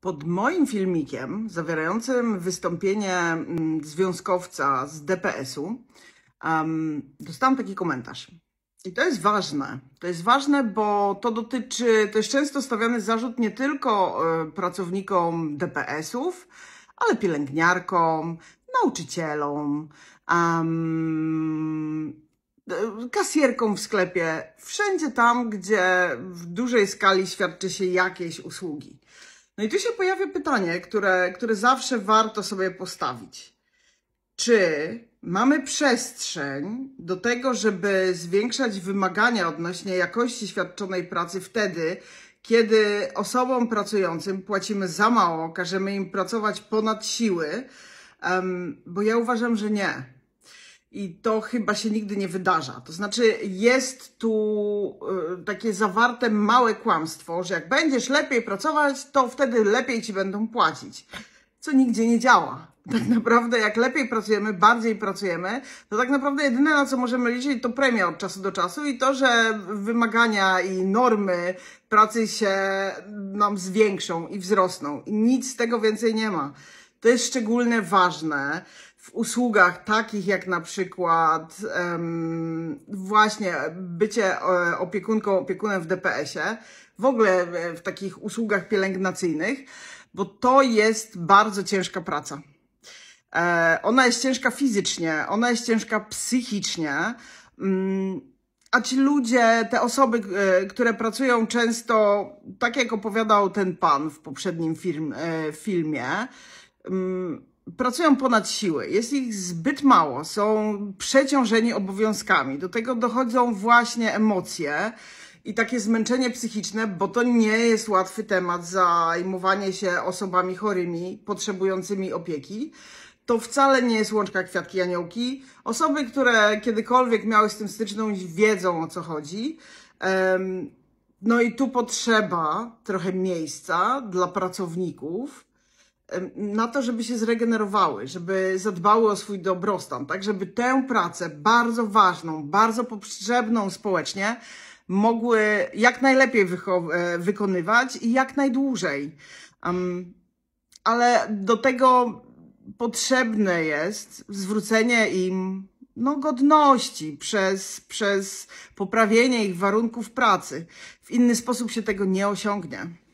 Pod moim filmikiem zawierającym wystąpienie mm, związkowca z DPS-u um, dostałam taki komentarz. I to jest ważne. To jest ważne, bo to dotyczy, to jest często stawiany zarzut nie tylko e, pracownikom DPS-ów, ale pielęgniarkom, nauczycielom, um, w sklepie, wszędzie tam, gdzie w dużej skali świadczy się jakieś usługi. No i tu się pojawia pytanie, które, które zawsze warto sobie postawić. Czy mamy przestrzeń do tego, żeby zwiększać wymagania odnośnie jakości świadczonej pracy wtedy, kiedy osobom pracującym płacimy za mało, każemy im pracować ponad siły, um, bo ja uważam, że nie i to chyba się nigdy nie wydarza. To znaczy, jest tu y, takie zawarte małe kłamstwo, że jak będziesz lepiej pracować, to wtedy lepiej ci będą płacić. Co nigdzie nie działa. Tak naprawdę, jak lepiej pracujemy, bardziej pracujemy, to tak naprawdę jedyne, na co możemy liczyć, to premia od czasu do czasu i to, że wymagania i normy pracy się nam zwiększą i wzrosną. I nic z tego więcej nie ma. To jest szczególnie ważne w usługach takich jak na przykład um, właśnie bycie e, opiekunką, opiekunem w DPS-ie, w ogóle w takich usługach pielęgnacyjnych, bo to jest bardzo ciężka praca. E, ona jest ciężka fizycznie, ona jest ciężka psychicznie. Mm, a ci ludzie, te osoby, e, które pracują często, tak jak opowiadał ten pan w poprzednim film, e, filmie, pracują ponad siły, jest ich zbyt mało, są przeciążeni obowiązkami, do tego dochodzą właśnie emocje i takie zmęczenie psychiczne, bo to nie jest łatwy temat zajmowanie się osobami chorymi, potrzebującymi opieki. To wcale nie jest łączka kwiatki aniołki. Osoby, które kiedykolwiek miały z tym styczność, wiedzą o co chodzi. No i tu potrzeba trochę miejsca dla pracowników, na to, żeby się zregenerowały, żeby zadbały o swój dobrostan, tak, żeby tę pracę bardzo ważną, bardzo potrzebną społecznie mogły jak najlepiej e, wykonywać i jak najdłużej. Um, ale do tego potrzebne jest zwrócenie im no, godności przez, przez poprawienie ich warunków pracy. W inny sposób się tego nie osiągnie.